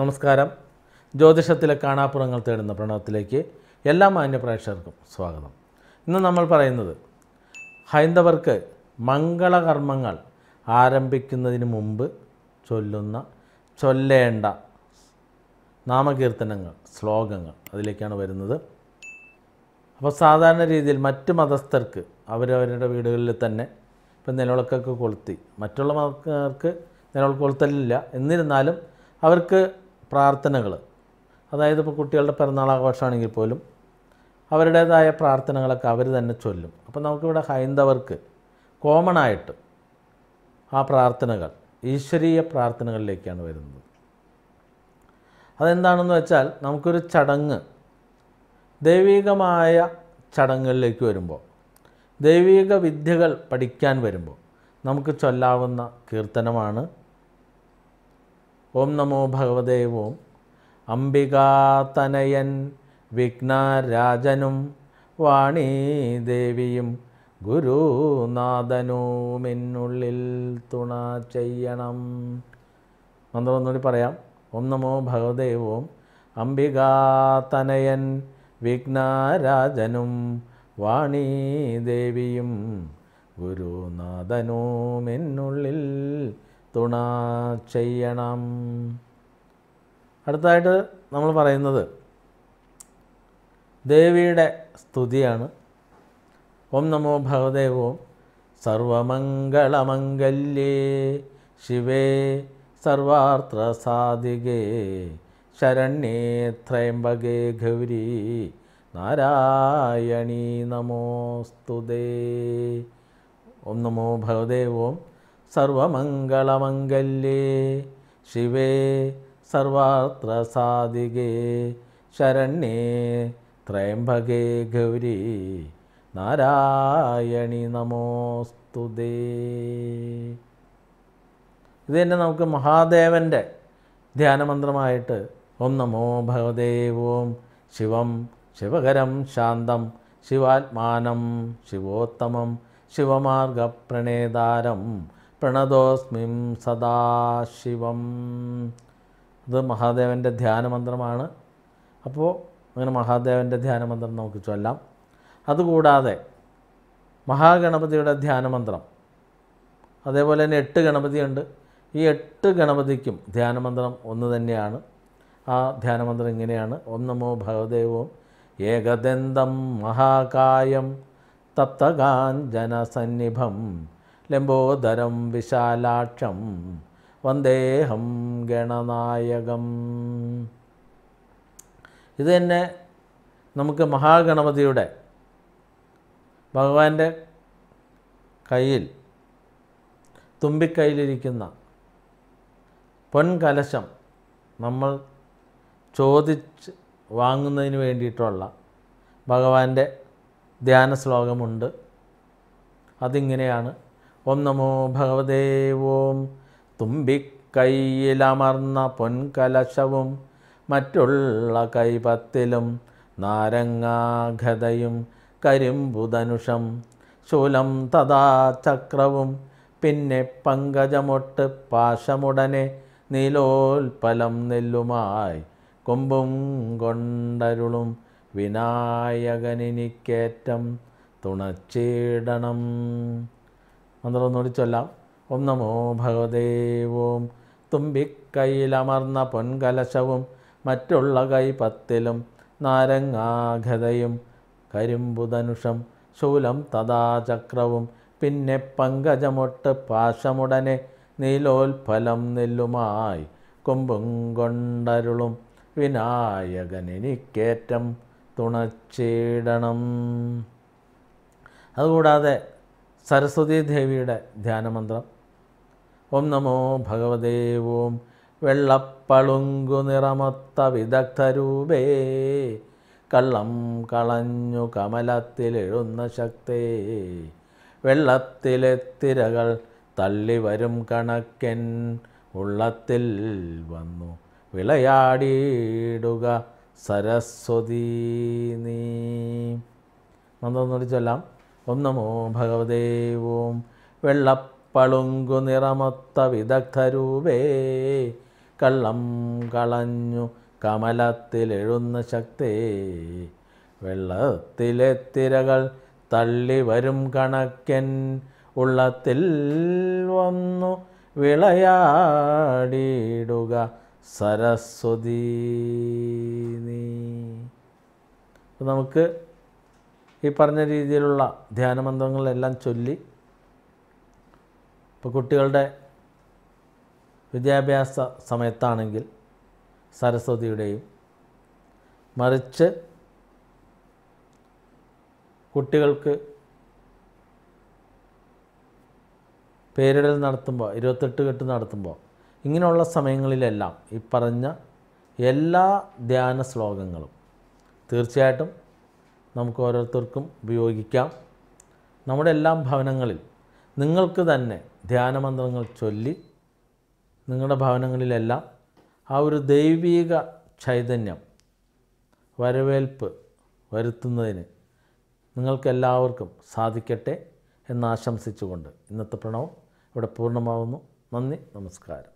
നമസ്കാരം ജ്യോതിഷത്തിലെ കാണാപ്പുറങ്ങൾ തേടുന്ന പ്രണവത്തിലേക്ക് എല്ലാ മാന്യപ്രേക്ഷകർക്കും സ്വാഗതം ഇന്ന് നമ്മൾ പറയുന്നത് ഹൈന്ദവർക്ക് മംഗളകർമ്മങ്ങൾ ആരംഭിക്കുന്നതിന് മുമ്പ് ചൊല്ലുന്ന ചൊല്ലേണ്ട നാമകീർത്തനങ്ങൾ ശ്ലോകങ്ങൾ അതിലേക്കാണ് വരുന്നത് അപ്പോൾ സാധാരണ രീതിയിൽ മറ്റ് മതസ്ഥർക്ക് അവരവരുടെ വീടുകളിൽ തന്നെ ഇപ്പം നിലവിളക്കൊക്കെ കൊളുത്തി മറ്റുള്ള മതക്കാർക്ക് നിലവിളക്ക് കൊളുത്തലില്ല എന്നിരുന്നാലും അവർക്ക് പ്രാർത്ഥനകൾ അതായത് ഇപ്പോൾ കുട്ടികളുടെ പിറന്നാളാഘോഷമാണെങ്കിൽ പോലും അവരുടേതായ പ്രാർത്ഥനകളൊക്കെ അവർ തന്നെ ചൊല്ലും അപ്പോൾ നമുക്കിവിടെ ഹൈന്ദവർക്ക് കോമൺ ആയിട്ട് ആ പ്രാർത്ഥനകൾ ഈശ്വരീയ പ്രാർത്ഥനകളിലേക്കാണ് വരുന്നത് അതെന്താണെന്ന് വെച്ചാൽ നമുക്കൊരു ചടങ്ങ് ദൈവികമായ ചടങ്ങുകളിലേക്ക് വരുമ്പോൾ ദൈവിക വിദ്യകൾ പഠിക്കാൻ വരുമ്പോൾ നമുക്ക് ചൊല്ലാവുന്ന കീർത്തനമാണ് ഓം നമോ ഭഗവതേ ഓം അംബികാതനയൻ വിഘ്നരാജനും വാണീദേവിയും എന്നുള്ളിൽ തുണ ചെയ്യണം മന്ത്രം ഒന്നുകൂടി പറയാം ഓം നമോ ഭഗവതേ ഓം അംബികാതനയൻ വിഘ്നരാജനും വാണീദേവിയും ഗുരുനാഥനുമെന്നുള്ളിൽ തുണ ചെയ്യണം അടുത്തതായിട്ട് നമ്മൾ പറയുന്നത് ദേവിയുടെ സ്തുതിയാണ് ഓം നമോ ഭഗവതേ ഓം സർവമംഗളമംഗല്യേ ശിവേ സർവാർത്ഥസാധികേ ശരണ്യേ ത്രയംബകേ ഗൗരി നാരായണീ നമോസ്തുതേ ഓം നമോ ഭഗവതേ ഓം സർവമംഗളമംഗല്യേ ശിവേ സർവാർത്ഥസാധികേ ശരണ്യേ ത്രയംഭകേ ഗൗരി നാരായണി നമോസ്തുതേ ഇത് തന്നെ നമുക്ക് മഹാദേവൻ്റെ ധ്യാനമന്ത്രമായിട്ട് ഓം നമോ ഭഗവതേ ശിവം ശിവകരം ശാന്തം ശിവാത്മാനം ശിവോത്തമം ശിവമാർഗപ്രണേതാരം പ്രണതോസ്മിം സദാശിവം അത് മഹാദേവൻ്റെ ധ്യാനമന്ത്രമാണ് അപ്പോൾ അങ്ങനെ മഹാദേവൻ്റെ ധ്യാനമന്ത്രം നമുക്ക് ചൊല്ലാം അതുകൂടാതെ മഹാഗണപതിയുടെ ധ്യാനമന്ത്രം അതേപോലെ തന്നെ എട്ട് ഗണപതിയുണ്ട് ഈ എട്ട് ഗണപതിക്കും ധ്യാനമന്ത്രം ഒന്ന് തന്നെയാണ് ആ ധ്യാനമന്ത്രം ഇങ്ങനെയാണ് ഒന്നമോ ഭഗവദേവോ ഏകദന്തം മഹാകായം തപ്തകാഞ്ജനസന്നിഭം ലംബോദരം വിശാലാക്ഷം വന്ദേഹം ഗണനായകം ഇത് തന്നെ നമുക്ക് മഹാഗണപതിയുടെ ഭഗവാന്റെ കയ്യിൽ തുമ്പിക്കൈയിലിരിക്കുന്ന പൊൻകലശം നമ്മൾ ചോദിച്ച് വാങ്ങുന്നതിന് വേണ്ടിയിട്ടുള്ള ഭഗവാന്റെ ധ്യാന ശ്ലോകമുണ്ട് അതിങ്ങനെയാണ് ഓം നമോ ഭഗവതേ ഓം തുമ്പിക്കൈയിലമർന്ന പൊൻകലശവും മറ്റുള്ള കൈപത്തിലും നാരങ്ങാഘതയും കരിമ്പുധനുഷം ശൂലം തഥാ ചക്രവും പിന്നെ പങ്കജമൊട്ട് പാശമുടനെ നീലോൽപ്പലം നെല്ലുമായി കൊമ്പും കൊണ്ടരുളും വിനായകനിക്കേറ്റം തുണച്ചിടണം മന്ത്രം ചൊല്ലാം ഓം നമോ ഭഗവദേവോം തുമ്പിക്കൈയിലമർന്ന പൊൻകലശവും മറ്റുള്ള കൈ പത്തിലും നാരങ്ങാഘതയും കരിമ്പുധനുഷം ശൂലം തഥാചക്രവും പിന്നെ പങ്കജമൊട്ട് പാശമുടനെ നീലോൽഫലം നെല്ലുമായി കൊമ്പും കൊണ്ടരുളും എനിക്കേറ്റം തുണച്ചിടണം അതുകൂടാതെ സരസ്വതി ദേവിയുടെ ധ്യാനമന്ത്രം ഓം നമോ ഭഗവതേ ഓം വെള്ളപ്പളുങ്കു നിറമത്ത വിദഗ്ധരൂപേ കള്ളം കളഞ്ഞു കമലത്തിലെഴുന്ന ശക്തേ വെള്ളത്തിലെ തിരകൾ തള്ളി വരും കണക്കൻ ഉള്ളത്തിൽ വന്നു വിളയാടിയിടുക സരസ്വതീ നീ മന്ത്രം ചൊല്ലാം ഓം നമോ ഭഗവതേ ഓം വെള്ളപ്പളുങ്കു നിറമൊത്ത വിദഗ്ധരൂപേ കള്ളം കളഞ്ഞു കമലത്തിലെഴുന്ന ശക്തേ വെള്ളത്തിലെ തിരകൾ തള്ളി വരും കണക്കൻ ഉള്ളത്തിൽ വന്നു വിളയാടിയിടുക സരസ്വതി നമുക്ക് ഈ പറഞ്ഞ രീതിയിലുള്ള ധ്യാനമന്ത്രങ്ങളെല്ലാം ചൊല്ലി ഇപ്പോൾ കുട്ടികളുടെ വിദ്യാഭ്യാസ സമയത്താണെങ്കിൽ സരസ്വതിയുടെയും മറിച്ച് കുട്ടികൾക്ക് പേരിടൽ നടത്തുമ്പോൾ ഇരുപത്തെട്ട് കെട്ട് നടത്തുമ്പോൾ ഇങ്ങനെയുള്ള സമയങ്ങളിലെല്ലാം ഈ പറഞ്ഞ എല്ലാ ധ്യാന ശ്ലോകങ്ങളും തീർച്ചയായിട്ടും നമുക്ക് ഓരോരുത്തർക്കും ഉപയോഗിക്കാം നമ്മുടെ എല്ലാ ഭവനങ്ങളിൽ നിങ്ങൾക്ക് തന്നെ ധ്യാനമന്ത്രങ്ങൾ ചൊല്ലി നിങ്ങളുടെ ഭവനങ്ങളിലെല്ലാം ആ ഒരു ദൈവീക ചൈതന്യം വരവേൽപ്പ് വരുത്തുന്നതിന് നിങ്ങൾക്കെല്ലാവർക്കും സാധിക്കട്ടെ എന്നാശംസിച്ചുകൊണ്ട് ഇന്നത്തെ പ്രണവം ഇവിടെ പൂർണ്ണമാവുന്നു നന്ദി നമസ്കാരം